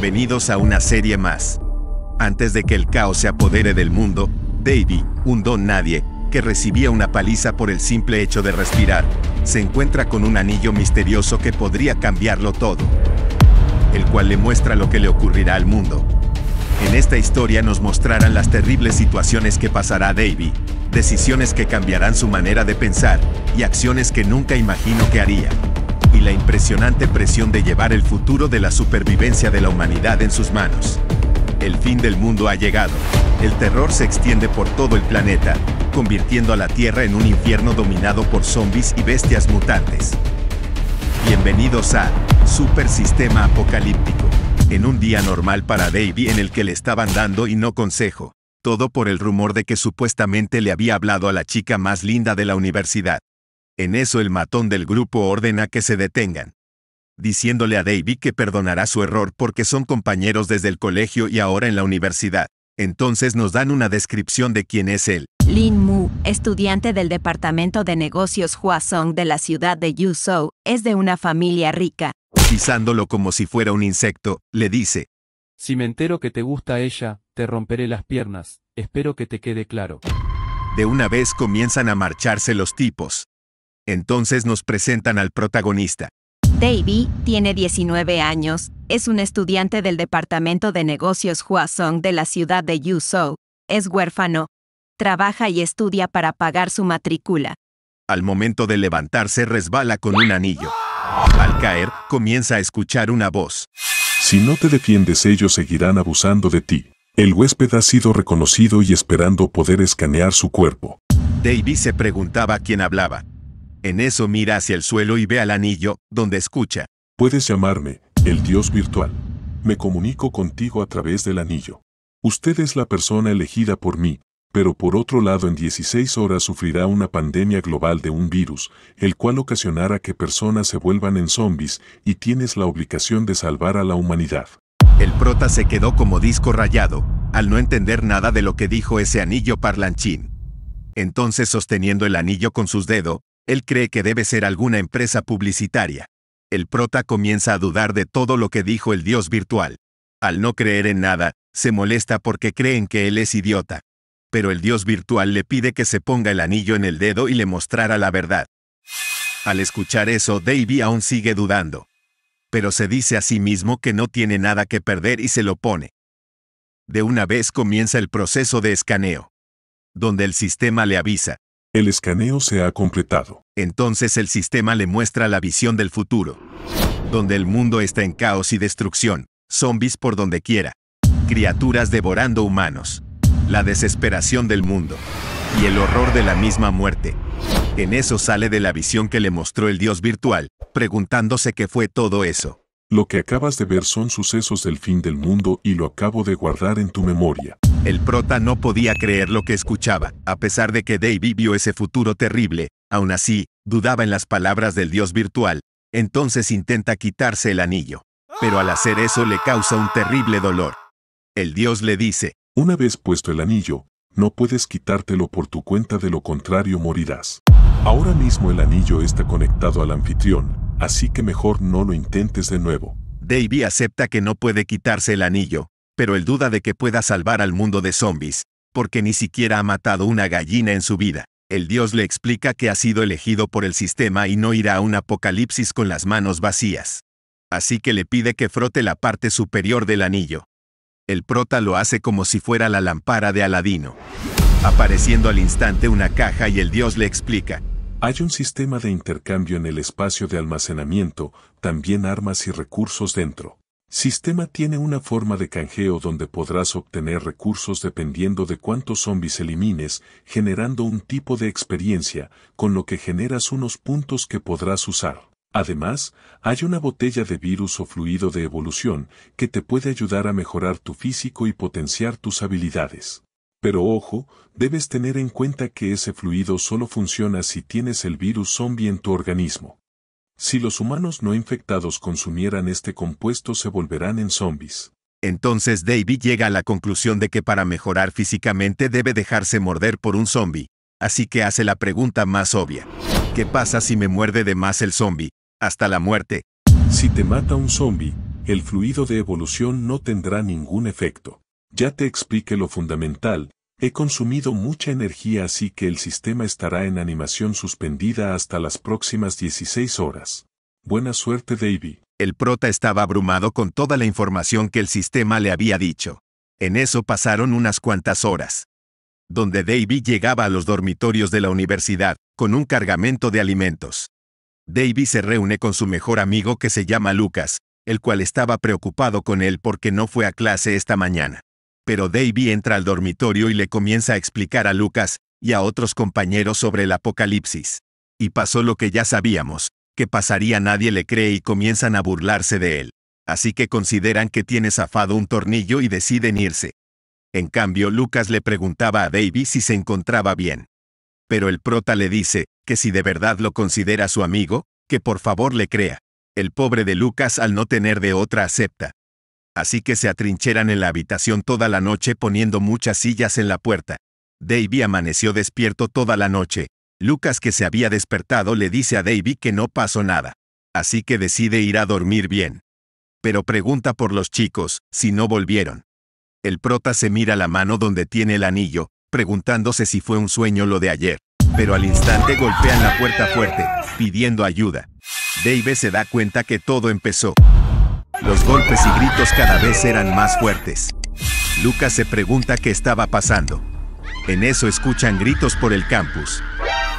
bienvenidos a una serie más. Antes de que el caos se apodere del mundo, Davy, un don nadie, que recibía una paliza por el simple hecho de respirar, se encuentra con un anillo misterioso que podría cambiarlo todo, el cual le muestra lo que le ocurrirá al mundo. En esta historia nos mostrarán las terribles situaciones que pasará Davy, decisiones que cambiarán su manera de pensar y acciones que nunca imagino que haría y la impresionante presión de llevar el futuro de la supervivencia de la humanidad en sus manos. El fin del mundo ha llegado. El terror se extiende por todo el planeta, convirtiendo a la Tierra en un infierno dominado por zombies y bestias mutantes. Bienvenidos a Super Sistema Apocalíptico, en un día normal para Davey en el que le estaban dando y no consejo, todo por el rumor de que supuestamente le había hablado a la chica más linda de la universidad. En eso el matón del grupo ordena que se detengan, diciéndole a David que perdonará su error porque son compañeros desde el colegio y ahora en la universidad. Entonces nos dan una descripción de quién es él. Lin Mu, estudiante del Departamento de Negocios Song de la ciudad de Yuzhou, es de una familia rica. Pisándolo como si fuera un insecto, le dice, Si me entero que te gusta ella, te romperé las piernas, espero que te quede claro. De una vez comienzan a marcharse los tipos. Entonces nos presentan al protagonista. Davy tiene 19 años, es un estudiante del Departamento de Negocios Huasong de la ciudad de Yuzhou, es huérfano, trabaja y estudia para pagar su matrícula. Al momento de levantarse resbala con un anillo. Al caer, comienza a escuchar una voz. Si no te defiendes ellos seguirán abusando de ti. El huésped ha sido reconocido y esperando poder escanear su cuerpo. Davy se preguntaba quién hablaba, en eso mira hacia el suelo y ve al anillo, donde escucha. Puedes llamarme, el dios virtual. Me comunico contigo a través del anillo. Usted es la persona elegida por mí, pero por otro lado en 16 horas sufrirá una pandemia global de un virus, el cual ocasionará que personas se vuelvan en zombies y tienes la obligación de salvar a la humanidad. El prota se quedó como disco rayado, al no entender nada de lo que dijo ese anillo parlanchín. Entonces sosteniendo el anillo con sus dedos, él cree que debe ser alguna empresa publicitaria. El prota comienza a dudar de todo lo que dijo el dios virtual. Al no creer en nada, se molesta porque creen que él es idiota. Pero el dios virtual le pide que se ponga el anillo en el dedo y le mostrara la verdad. Al escuchar eso, Davy aún sigue dudando. Pero se dice a sí mismo que no tiene nada que perder y se lo pone. De una vez comienza el proceso de escaneo. Donde el sistema le avisa, el escaneo se ha completado. Entonces el sistema le muestra la visión del futuro, donde el mundo está en caos y destrucción, zombies por donde quiera, criaturas devorando humanos, la desesperación del mundo y el horror de la misma muerte. En eso sale de la visión que le mostró el dios virtual, preguntándose qué fue todo eso. Lo que acabas de ver son sucesos del fin del mundo y lo acabo de guardar en tu memoria. El prota no podía creer lo que escuchaba, a pesar de que Dave vio ese futuro terrible, aún así, dudaba en las palabras del dios virtual, entonces intenta quitarse el anillo. Pero al hacer eso le causa un terrible dolor. El dios le dice, una vez puesto el anillo, no puedes quitártelo por tu cuenta de lo contrario morirás. Ahora mismo el anillo está conectado al anfitrión, así que mejor no lo intentes de nuevo. Davy acepta que no puede quitarse el anillo, pero él duda de que pueda salvar al mundo de zombies, porque ni siquiera ha matado una gallina en su vida. El dios le explica que ha sido elegido por el sistema y no irá a un apocalipsis con las manos vacías. Así que le pide que frote la parte superior del anillo. El prota lo hace como si fuera la lámpara de Aladino. Apareciendo al instante una caja y el dios le explica, hay un sistema de intercambio en el espacio de almacenamiento, también armas y recursos dentro. Sistema tiene una forma de canjeo donde podrás obtener recursos dependiendo de cuántos zombies elimines, generando un tipo de experiencia, con lo que generas unos puntos que podrás usar. Además, hay una botella de virus o fluido de evolución que te puede ayudar a mejorar tu físico y potenciar tus habilidades. Pero ojo, debes tener en cuenta que ese fluido solo funciona si tienes el virus zombie en tu organismo. Si los humanos no infectados consumieran este compuesto se volverán en zombies. Entonces David llega a la conclusión de que para mejorar físicamente debe dejarse morder por un zombie, así que hace la pregunta más obvia. ¿Qué pasa si me muerde de más el zombie? Hasta la muerte. Si te mata un zombie, el fluido de evolución no tendrá ningún efecto. Ya te expliqué lo fundamental, he consumido mucha energía así que el sistema estará en animación suspendida hasta las próximas 16 horas. Buena suerte Davy. El prota estaba abrumado con toda la información que el sistema le había dicho. En eso pasaron unas cuantas horas. Donde Davy llegaba a los dormitorios de la universidad, con un cargamento de alimentos. Davy se reúne con su mejor amigo que se llama Lucas, el cual estaba preocupado con él porque no fue a clase esta mañana pero Davy entra al dormitorio y le comienza a explicar a Lucas y a otros compañeros sobre el apocalipsis. Y pasó lo que ya sabíamos, que pasaría nadie le cree y comienzan a burlarse de él. Así que consideran que tiene zafado un tornillo y deciden irse. En cambio, Lucas le preguntaba a Davy si se encontraba bien. Pero el prota le dice, que si de verdad lo considera su amigo, que por favor le crea. El pobre de Lucas al no tener de otra acepta así que se atrincheran en la habitación toda la noche poniendo muchas sillas en la puerta. Davy amaneció despierto toda la noche. Lucas que se había despertado le dice a Davy que no pasó nada. Así que decide ir a dormir bien. Pero pregunta por los chicos, si no volvieron. El prota se mira la mano donde tiene el anillo, preguntándose si fue un sueño lo de ayer. Pero al instante golpean la puerta fuerte, pidiendo ayuda. Dave se da cuenta que todo empezó los golpes y gritos cada vez eran más fuertes. Lucas se pregunta qué estaba pasando. En eso escuchan gritos por el campus.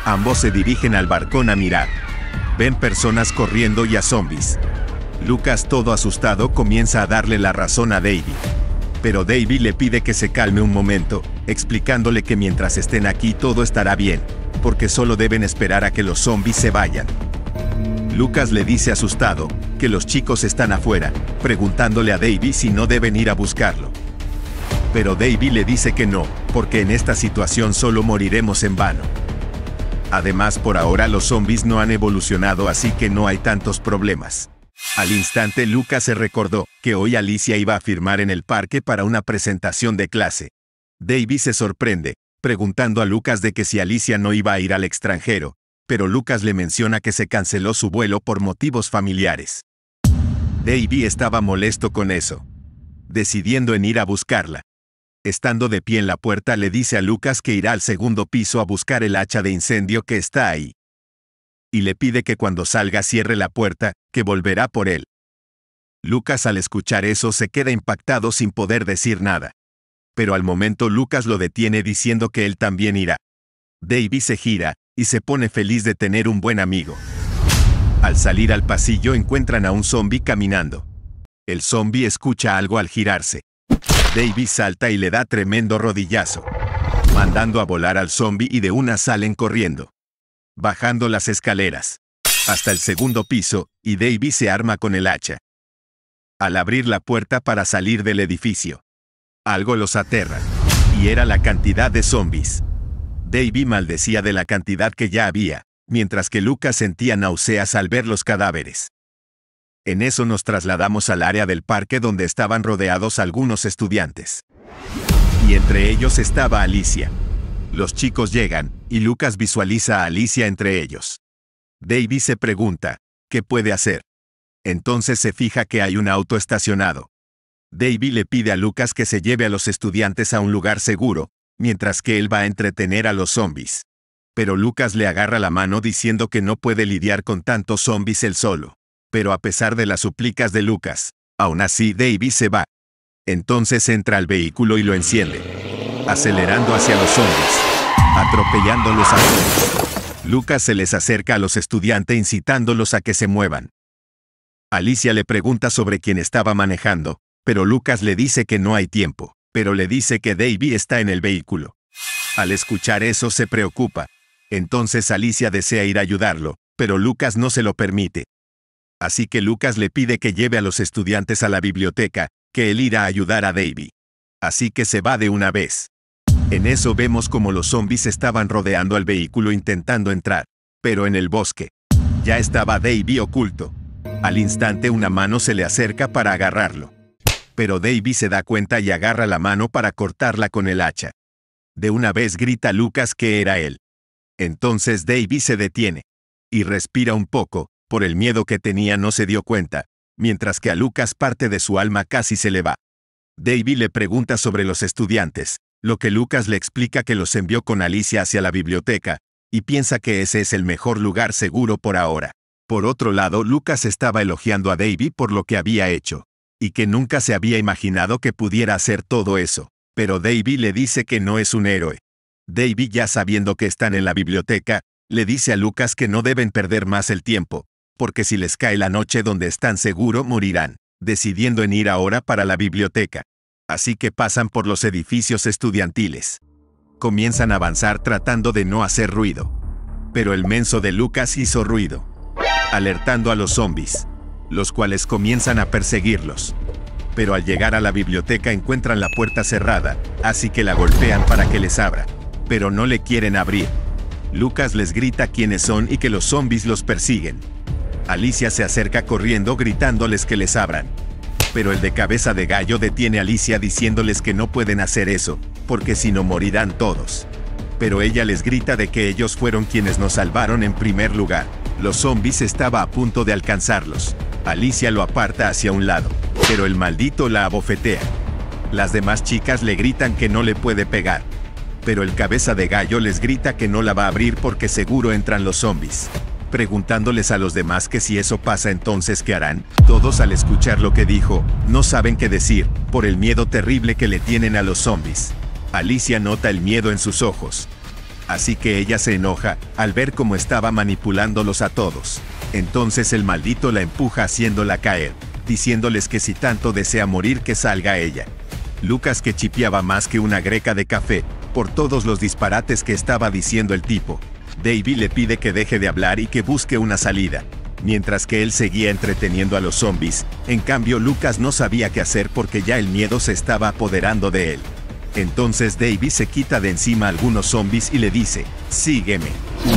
Ambos se dirigen al barcón a mirar. Ven personas corriendo y a zombies. Lucas, todo asustado, comienza a darle la razón a Davy. Pero Davy le pide que se calme un momento, explicándole que mientras estén aquí todo estará bien, porque solo deben esperar a que los zombies se vayan. Lucas le dice asustado que los chicos están afuera, preguntándole a Davy si no deben ir a buscarlo. Pero Davy le dice que no, porque en esta situación solo moriremos en vano. Además, por ahora los zombies no han evolucionado así que no hay tantos problemas. Al instante Lucas se recordó que hoy Alicia iba a firmar en el parque para una presentación de clase. Davy se sorprende, preguntando a Lucas de que si Alicia no iba a ir al extranjero, pero Lucas le menciona que se canceló su vuelo por motivos familiares. Davy estaba molesto con eso, decidiendo en ir a buscarla. Estando de pie en la puerta le dice a Lucas que irá al segundo piso a buscar el hacha de incendio que está ahí. Y le pide que cuando salga cierre la puerta, que volverá por él. Lucas al escuchar eso se queda impactado sin poder decir nada. Pero al momento Lucas lo detiene diciendo que él también irá. Davy se gira, y se pone feliz de tener un buen amigo. Al salir al pasillo encuentran a un zombie caminando. El zombie escucha algo al girarse. Davy salta y le da tremendo rodillazo, mandando a volar al zombie y de una salen corriendo, bajando las escaleras, hasta el segundo piso, y Davy se arma con el hacha. Al abrir la puerta para salir del edificio, algo los aterra, y era la cantidad de zombies. Davey maldecía de la cantidad que ya había, mientras que Lucas sentía náuseas al ver los cadáveres. En eso nos trasladamos al área del parque donde estaban rodeados algunos estudiantes. Y entre ellos estaba Alicia. Los chicos llegan, y Lucas visualiza a Alicia entre ellos. Davy se pregunta, ¿qué puede hacer? Entonces se fija que hay un auto estacionado. Davy le pide a Lucas que se lleve a los estudiantes a un lugar seguro, mientras que él va a entretener a los zombies. Pero Lucas le agarra la mano diciendo que no puede lidiar con tantos zombies él solo. Pero a pesar de las súplicas de Lucas, aún así Davis se va. Entonces entra al vehículo y lo enciende, acelerando hacia los zombies, atropellándolos a todos. Lucas se les acerca a los estudiantes incitándolos a que se muevan. Alicia le pregunta sobre quién estaba manejando, pero Lucas le dice que no hay tiempo pero le dice que Davy está en el vehículo. Al escuchar eso se preocupa. Entonces Alicia desea ir a ayudarlo, pero Lucas no se lo permite. Así que Lucas le pide que lleve a los estudiantes a la biblioteca, que él irá a ayudar a Davy. Así que se va de una vez. En eso vemos como los zombies estaban rodeando al vehículo intentando entrar, pero en el bosque. Ya estaba Davy oculto. Al instante una mano se le acerca para agarrarlo pero Davy se da cuenta y agarra la mano para cortarla con el hacha. De una vez grita Lucas que era él. Entonces Davy se detiene y respira un poco, por el miedo que tenía no se dio cuenta, mientras que a Lucas parte de su alma casi se le va. Davy le pregunta sobre los estudiantes, lo que Lucas le explica que los envió con Alicia hacia la biblioteca, y piensa que ese es el mejor lugar seguro por ahora. Por otro lado, Lucas estaba elogiando a Davy por lo que había hecho y que nunca se había imaginado que pudiera hacer todo eso, pero Davy le dice que no es un héroe. Davy ya sabiendo que están en la biblioteca, le dice a Lucas que no deben perder más el tiempo, porque si les cae la noche donde están seguro morirán, decidiendo en ir ahora para la biblioteca. Así que pasan por los edificios estudiantiles. Comienzan a avanzar tratando de no hacer ruido. Pero el menso de Lucas hizo ruido, alertando a los zombies los cuales comienzan a perseguirlos. Pero al llegar a la biblioteca encuentran la puerta cerrada, así que la golpean para que les abra. Pero no le quieren abrir. Lucas les grita quiénes son y que los zombies los persiguen. Alicia se acerca corriendo gritándoles que les abran. Pero el de cabeza de gallo detiene a Alicia diciéndoles que no pueden hacer eso, porque si no morirán todos. Pero ella les grita de que ellos fueron quienes nos salvaron en primer lugar. Los zombies estaba a punto de alcanzarlos, Alicia lo aparta hacia un lado, pero el maldito la abofetea. Las demás chicas le gritan que no le puede pegar, pero el cabeza de gallo les grita que no la va a abrir porque seguro entran los zombies. Preguntándoles a los demás que si eso pasa entonces qué harán, todos al escuchar lo que dijo, no saben qué decir, por el miedo terrible que le tienen a los zombies. Alicia nota el miedo en sus ojos. Así que ella se enoja al ver cómo estaba manipulándolos a todos. Entonces el maldito la empuja haciéndola caer, diciéndoles que si tanto desea morir que salga ella. Lucas que chipiaba más que una greca de café, por todos los disparates que estaba diciendo el tipo. Davy le pide que deje de hablar y que busque una salida. Mientras que él seguía entreteniendo a los zombies, en cambio Lucas no sabía qué hacer porque ya el miedo se estaba apoderando de él. Entonces Davy se quita de encima algunos zombies y le dice, sígueme.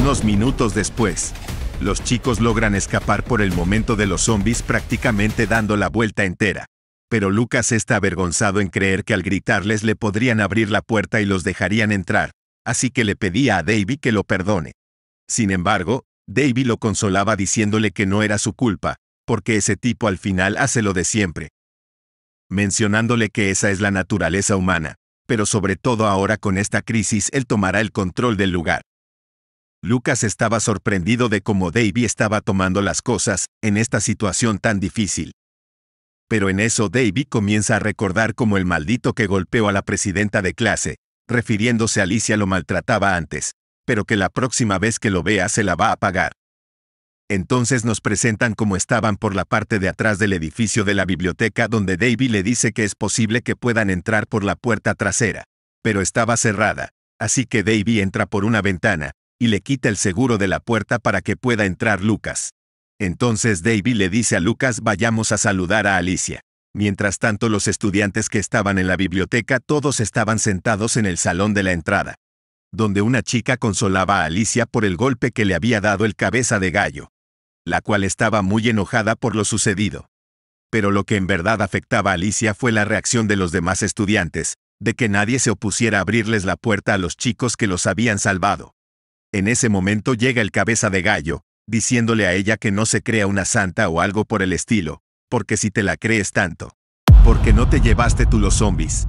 Unos minutos después, los chicos logran escapar por el momento de los zombies prácticamente dando la vuelta entera. Pero Lucas está avergonzado en creer que al gritarles le podrían abrir la puerta y los dejarían entrar, así que le pedía a Davy que lo perdone. Sin embargo, Davy lo consolaba diciéndole que no era su culpa, porque ese tipo al final hace lo de siempre. Mencionándole que esa es la naturaleza humana, pero sobre todo ahora con esta crisis él tomará el control del lugar. Lucas estaba sorprendido de cómo Davey estaba tomando las cosas en esta situación tan difícil. Pero en eso Davey comienza a recordar cómo el maldito que golpeó a la presidenta de clase, refiriéndose a Alicia, lo maltrataba antes, pero que la próxima vez que lo vea se la va a pagar. Entonces nos presentan como estaban por la parte de atrás del edificio de la biblioteca donde Davey le dice que es posible que puedan entrar por la puerta trasera, pero estaba cerrada, así que Davey entra por una ventana, y le quita el seguro de la puerta para que pueda entrar Lucas. Entonces Davy le dice a Lucas vayamos a saludar a Alicia. Mientras tanto los estudiantes que estaban en la biblioteca todos estaban sentados en el salón de la entrada, donde una chica consolaba a Alicia por el golpe que le había dado el cabeza de gallo, la cual estaba muy enojada por lo sucedido. Pero lo que en verdad afectaba a Alicia fue la reacción de los demás estudiantes, de que nadie se opusiera a abrirles la puerta a los chicos que los habían salvado. En ese momento llega el cabeza de gallo, diciéndole a ella que no se crea una santa o algo por el estilo, porque si te la crees tanto, porque no te llevaste tú los zombies.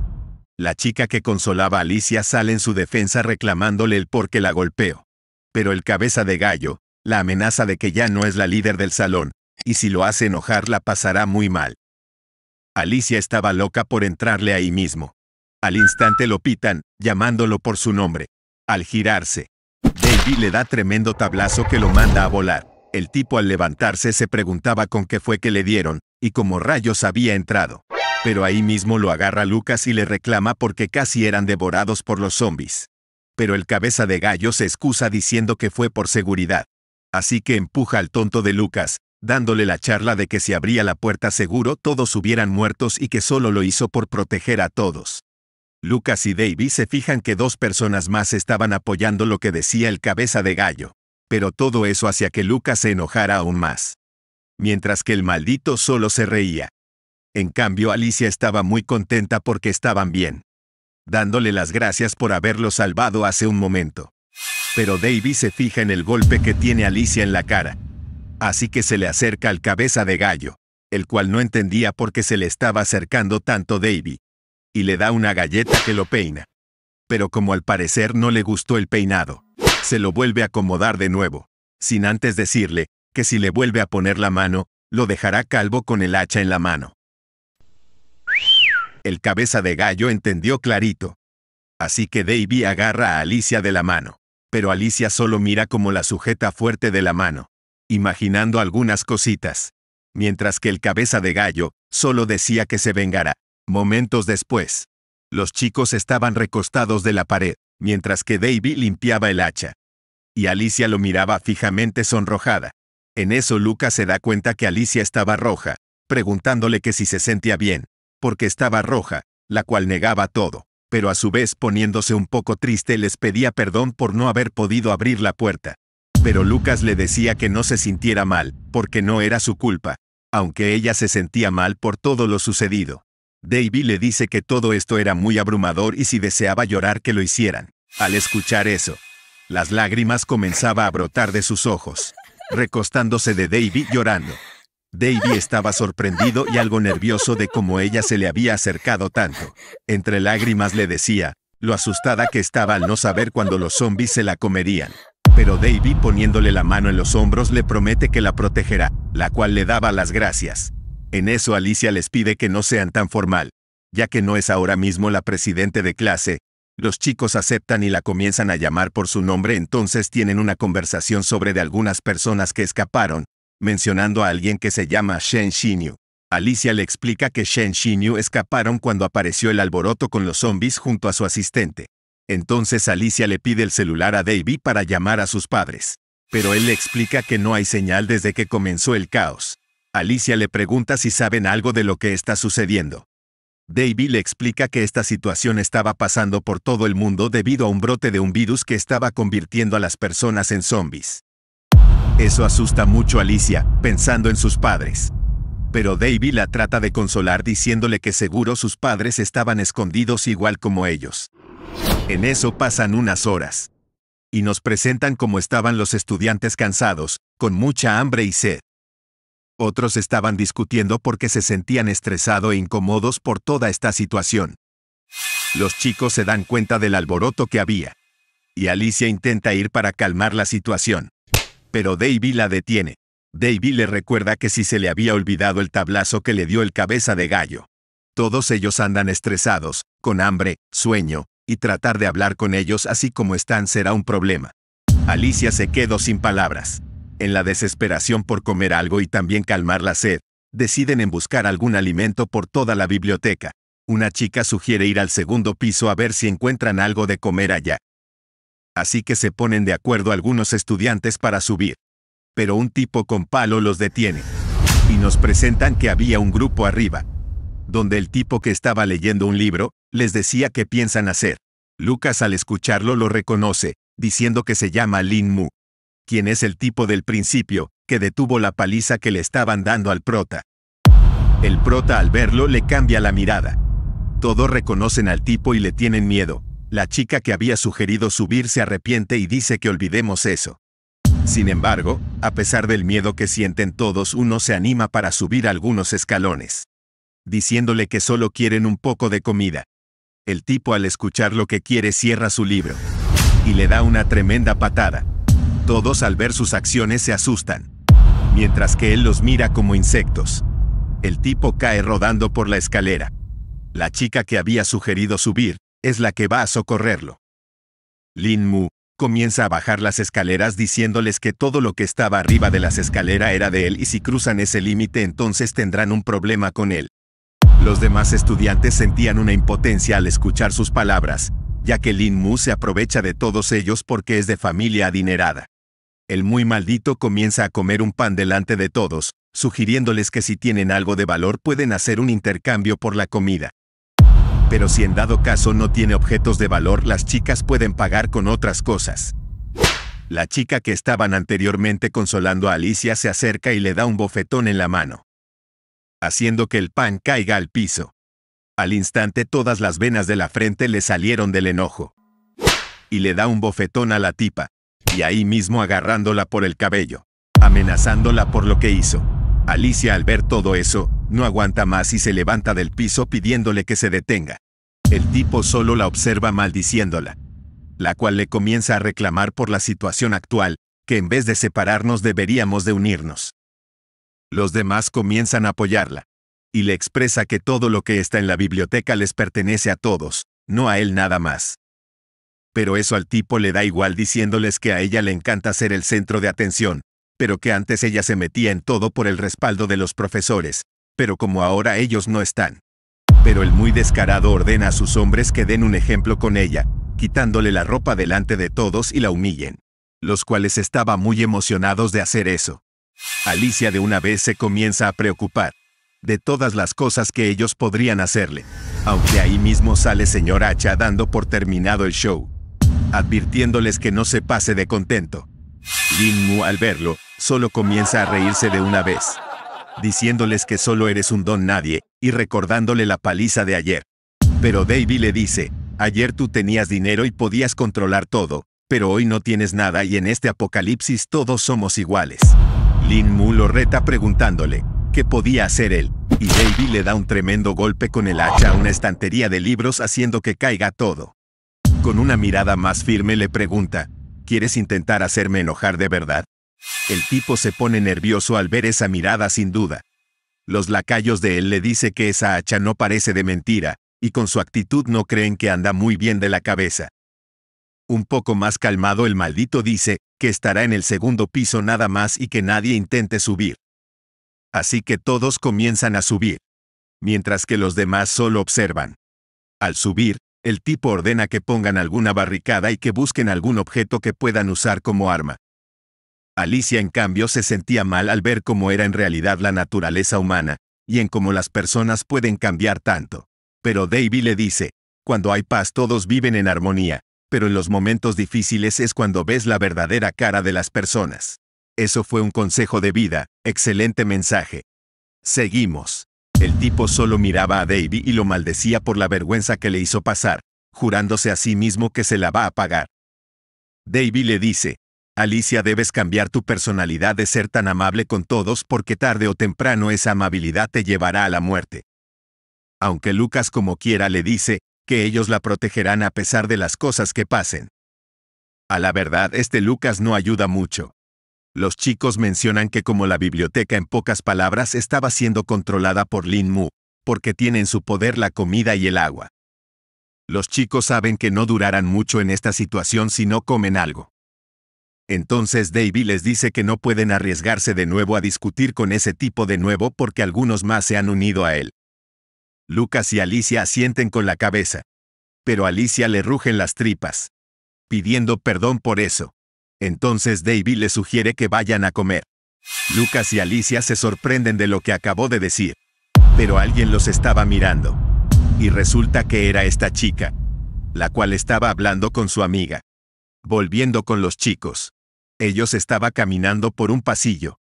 La chica que consolaba a Alicia sale en su defensa reclamándole el por qué la golpeó. Pero el cabeza de gallo, la amenaza de que ya no es la líder del salón, y si lo hace enojar la pasará muy mal. Alicia estaba loca por entrarle ahí mismo. Al instante lo pitan, llamándolo por su nombre. Al girarse, y le da tremendo tablazo que lo manda a volar. El tipo al levantarse se preguntaba con qué fue que le dieron, y como rayos había entrado. Pero ahí mismo lo agarra Lucas y le reclama porque casi eran devorados por los zombies. Pero el cabeza de gallo se excusa diciendo que fue por seguridad. Así que empuja al tonto de Lucas, dándole la charla de que si abría la puerta seguro todos hubieran muertos y que solo lo hizo por proteger a todos. Lucas y Davy se fijan que dos personas más estaban apoyando lo que decía el cabeza de gallo, pero todo eso hacía que Lucas se enojara aún más. Mientras que el maldito solo se reía. En cambio, Alicia estaba muy contenta porque estaban bien, dándole las gracias por haberlo salvado hace un momento. Pero Davy se fija en el golpe que tiene Alicia en la cara. Así que se le acerca al cabeza de gallo, el cual no entendía por qué se le estaba acercando tanto Davy y le da una galleta que lo peina. Pero como al parecer no le gustó el peinado, se lo vuelve a acomodar de nuevo, sin antes decirle que si le vuelve a poner la mano, lo dejará calvo con el hacha en la mano. El cabeza de gallo entendió clarito. Así que Davy agarra a Alicia de la mano, pero Alicia solo mira como la sujeta fuerte de la mano, imaginando algunas cositas, mientras que el cabeza de gallo solo decía que se vengará Momentos después, los chicos estaban recostados de la pared, mientras que Davy limpiaba el hacha. Y Alicia lo miraba fijamente sonrojada. En eso Lucas se da cuenta que Alicia estaba roja, preguntándole que si se sentía bien, porque estaba roja, la cual negaba todo, pero a su vez poniéndose un poco triste les pedía perdón por no haber podido abrir la puerta. Pero Lucas le decía que no se sintiera mal, porque no era su culpa, aunque ella se sentía mal por todo lo sucedido. Davy le dice que todo esto era muy abrumador y si deseaba llorar que lo hicieran. Al escuchar eso, las lágrimas comenzaba a brotar de sus ojos, recostándose de David llorando. Davy estaba sorprendido y algo nervioso de cómo ella se le había acercado tanto. Entre lágrimas le decía, lo asustada que estaba al no saber cuándo los zombies se la comerían. Pero Davy poniéndole la mano en los hombros le promete que la protegerá, la cual le daba las gracias. En eso Alicia les pide que no sean tan formal, ya que no es ahora mismo la presidente de clase. Los chicos aceptan y la comienzan a llamar por su nombre, entonces tienen una conversación sobre de algunas personas que escaparon, mencionando a alguien que se llama Shen Xinyu. Alicia le explica que Shen Xinyu escaparon cuando apareció el alboroto con los zombies junto a su asistente. Entonces Alicia le pide el celular a David para llamar a sus padres. Pero él le explica que no hay señal desde que comenzó el caos. Alicia le pregunta si saben algo de lo que está sucediendo. Davy le explica que esta situación estaba pasando por todo el mundo debido a un brote de un virus que estaba convirtiendo a las personas en zombies. Eso asusta mucho a Alicia, pensando en sus padres. Pero Davy la trata de consolar diciéndole que seguro sus padres estaban escondidos igual como ellos. En eso pasan unas horas. Y nos presentan como estaban los estudiantes cansados, con mucha hambre y sed. Otros estaban discutiendo porque se sentían estresados e incómodos por toda esta situación. Los chicos se dan cuenta del alboroto que había. Y Alicia intenta ir para calmar la situación. Pero Davy la detiene. Davy le recuerda que si se le había olvidado el tablazo que le dio el cabeza de gallo. Todos ellos andan estresados, con hambre, sueño, y tratar de hablar con ellos así como están será un problema. Alicia se quedó sin palabras en la desesperación por comer algo y también calmar la sed, deciden en buscar algún alimento por toda la biblioteca. Una chica sugiere ir al segundo piso a ver si encuentran algo de comer allá. Así que se ponen de acuerdo algunos estudiantes para subir. Pero un tipo con palo los detiene. Y nos presentan que había un grupo arriba. Donde el tipo que estaba leyendo un libro, les decía qué piensan hacer. Lucas al escucharlo lo reconoce, diciendo que se llama Lin Mu, quien es el tipo del principio, que detuvo la paliza que le estaban dando al prota. El prota al verlo le cambia la mirada. Todos reconocen al tipo y le tienen miedo. La chica que había sugerido subir se arrepiente y dice que olvidemos eso. Sin embargo, a pesar del miedo que sienten todos, uno se anima para subir algunos escalones. Diciéndole que solo quieren un poco de comida. El tipo al escuchar lo que quiere cierra su libro. Y le da una tremenda patada. Todos al ver sus acciones se asustan, mientras que él los mira como insectos. El tipo cae rodando por la escalera. La chica que había sugerido subir es la que va a socorrerlo. Lin Mu comienza a bajar las escaleras diciéndoles que todo lo que estaba arriba de las escaleras era de él y si cruzan ese límite entonces tendrán un problema con él. Los demás estudiantes sentían una impotencia al escuchar sus palabras, ya que Lin Mu se aprovecha de todos ellos porque es de familia adinerada el muy maldito comienza a comer un pan delante de todos, sugiriéndoles que si tienen algo de valor pueden hacer un intercambio por la comida. Pero si en dado caso no tiene objetos de valor, las chicas pueden pagar con otras cosas. La chica que estaban anteriormente consolando a Alicia se acerca y le da un bofetón en la mano, haciendo que el pan caiga al piso. Al instante todas las venas de la frente le salieron del enojo. Y le da un bofetón a la tipa, y ahí mismo agarrándola por el cabello, amenazándola por lo que hizo. Alicia al ver todo eso, no aguanta más y se levanta del piso pidiéndole que se detenga. El tipo solo la observa maldiciéndola, la cual le comienza a reclamar por la situación actual, que en vez de separarnos deberíamos de unirnos. Los demás comienzan a apoyarla, y le expresa que todo lo que está en la biblioteca les pertenece a todos, no a él nada más pero eso al tipo le da igual diciéndoles que a ella le encanta ser el centro de atención, pero que antes ella se metía en todo por el respaldo de los profesores, pero como ahora ellos no están. Pero el muy descarado ordena a sus hombres que den un ejemplo con ella, quitándole la ropa delante de todos y la humillen, los cuales estaba muy emocionados de hacer eso. Alicia de una vez se comienza a preocupar de todas las cosas que ellos podrían hacerle, aunque ahí mismo sale señor Hacha dando por terminado el show advirtiéndoles que no se pase de contento. Lin Mu al verlo, solo comienza a reírse de una vez, diciéndoles que solo eres un don nadie, y recordándole la paliza de ayer. Pero Davy le dice, ayer tú tenías dinero y podías controlar todo, pero hoy no tienes nada y en este apocalipsis todos somos iguales. Lin Mu lo reta preguntándole, ¿qué podía hacer él? Y Davy le da un tremendo golpe con el hacha a una estantería de libros haciendo que caiga todo. Con una mirada más firme le pregunta, ¿quieres intentar hacerme enojar de verdad? El tipo se pone nervioso al ver esa mirada sin duda. Los lacayos de él le dice que esa hacha no parece de mentira, y con su actitud no creen que anda muy bien de la cabeza. Un poco más calmado el maldito dice, que estará en el segundo piso nada más y que nadie intente subir. Así que todos comienzan a subir. Mientras que los demás solo observan. Al subir, el tipo ordena que pongan alguna barricada y que busquen algún objeto que puedan usar como arma. Alicia en cambio se sentía mal al ver cómo era en realidad la naturaleza humana, y en cómo las personas pueden cambiar tanto. Pero Davy le dice, cuando hay paz todos viven en armonía, pero en los momentos difíciles es cuando ves la verdadera cara de las personas. Eso fue un consejo de vida, excelente mensaje. Seguimos. El tipo solo miraba a Davy y lo maldecía por la vergüenza que le hizo pasar, jurándose a sí mismo que se la va a pagar. Davy le dice, Alicia debes cambiar tu personalidad de ser tan amable con todos porque tarde o temprano esa amabilidad te llevará a la muerte. Aunque Lucas como quiera le dice, que ellos la protegerán a pesar de las cosas que pasen. A la verdad este Lucas no ayuda mucho. Los chicos mencionan que como la biblioteca en pocas palabras estaba siendo controlada por Lin Mu, porque tiene en su poder la comida y el agua. Los chicos saben que no durarán mucho en esta situación si no comen algo. Entonces Davy les dice que no pueden arriesgarse de nuevo a discutir con ese tipo de nuevo porque algunos más se han unido a él. Lucas y Alicia asienten con la cabeza. Pero Alicia le rugen las tripas. Pidiendo perdón por eso. Entonces Davy le sugiere que vayan a comer. Lucas y Alicia se sorprenden de lo que acabó de decir. Pero alguien los estaba mirando. Y resulta que era esta chica, la cual estaba hablando con su amiga. Volviendo con los chicos. Ellos estaba caminando por un pasillo,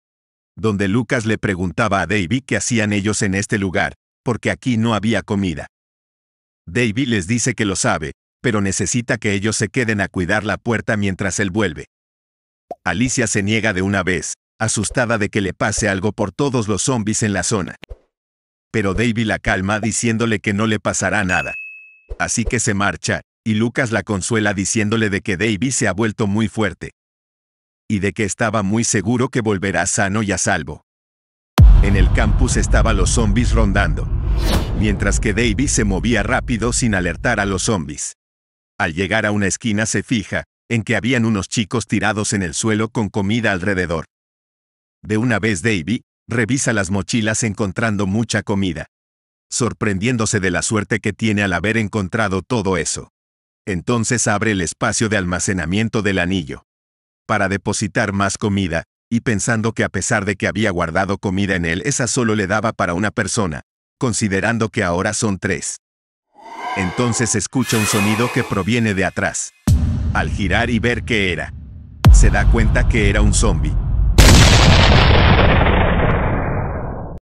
donde Lucas le preguntaba a Davy qué hacían ellos en este lugar, porque aquí no había comida. Davy les dice que lo sabe, pero necesita que ellos se queden a cuidar la puerta mientras él vuelve. Alicia se niega de una vez, asustada de que le pase algo por todos los zombies en la zona. Pero Davy la calma diciéndole que no le pasará nada. Así que se marcha, y Lucas la consuela diciéndole de que Davy se ha vuelto muy fuerte. Y de que estaba muy seguro que volverá sano y a salvo. En el campus estaban los zombies rondando. Mientras que Davy se movía rápido sin alertar a los zombies. Al llegar a una esquina se fija, en que habían unos chicos tirados en el suelo con comida alrededor. De una vez Davy, revisa las mochilas encontrando mucha comida. Sorprendiéndose de la suerte que tiene al haber encontrado todo eso. Entonces abre el espacio de almacenamiento del anillo. Para depositar más comida, y pensando que a pesar de que había guardado comida en él, esa solo le daba para una persona, considerando que ahora son tres. Entonces escucha un sonido que proviene de atrás. Al girar y ver qué era, se da cuenta que era un zombie.